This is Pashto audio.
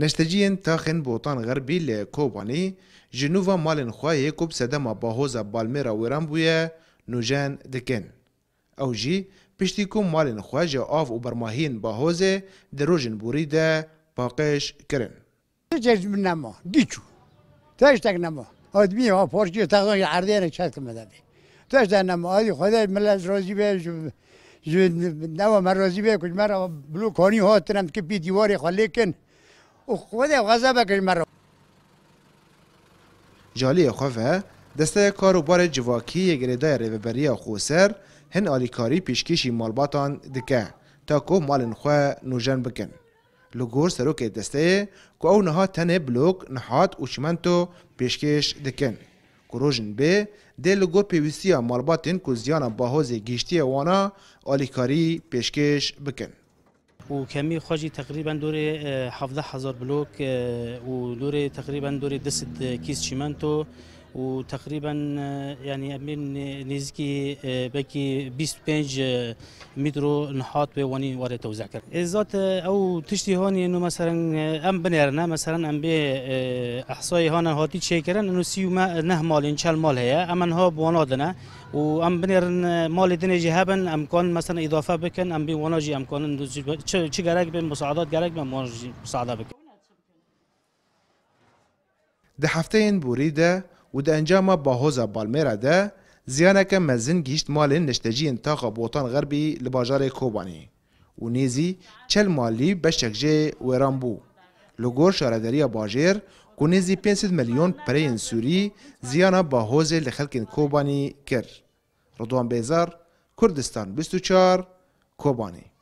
Neşteciyên taxên Botan Xerbî lê Kobanî ji nûva malên Xwayê ku bi sedema bahoza Balmêra wêran bûye nûjen dikin. Ew jî piştî ku malên xwe ji av û bermahiyên bahozê di rojên borî de paqêj kirin. Cejmin nema, dîçû. Teştek nema. Admî ha porçî taxan erdeyên çetim edebî. Teştek nema, adî xwedê millet rozî bê ji neva me rozî bê ku ji me re bilû konî hatinem ki pî dîwarê xwe lêkin. و خود غضب کرد مرا جالی خوفه دسته کار و بار جواکی گریدای ریوبری خوسر هن آلیکاری پیشکشی مالباتان دکه تا که مالن خواه نوجن بکن لگور سروک دسته که او نها تنه بلوک نحات و چمنتو پیشکش دکن که روژن به ده لگور پیویسی مالباتین که زیان باهوز گیشتی وانا آلیکاری پیشکش بکن وكمية خواجي تقريبا دوري 17000 آه، بلوك آه، ودوري تقريبا دوري دست آه، كيس شيمانتو وتقريبا آه، يعني من نزكي آه، بكي 25 آه، مترو نحاط بواني وارد توزع كر ازات او تشتي هون انه مثلا ام بنيرنا مثلا ام بي احصائي هون هاتي تشيكرن انه سي ما نه مال ان شاء الله مال هي ام ها بوانادنا وام بنيرن مال دنيجي ام كون مثلا اضافه بكن ام بي واناجي امكان چه گرگ به مساعدات غرك به مساعده بکن ده هفته این بوریده û di encama bahoza Balmêra de ziyaneke mezin gihişt malên nişteciyên taxa botan xerbî li bajarê Kobanê û nêzî çel malî beşek jê weran bû. Li gor şarederiya bajêr ku nêzî 500 milyon pereyên Sûrî ziyana bahozê li xelkên Kobanî kir. Rıdwan Bêzar, Kurdistan 24 Kobanî.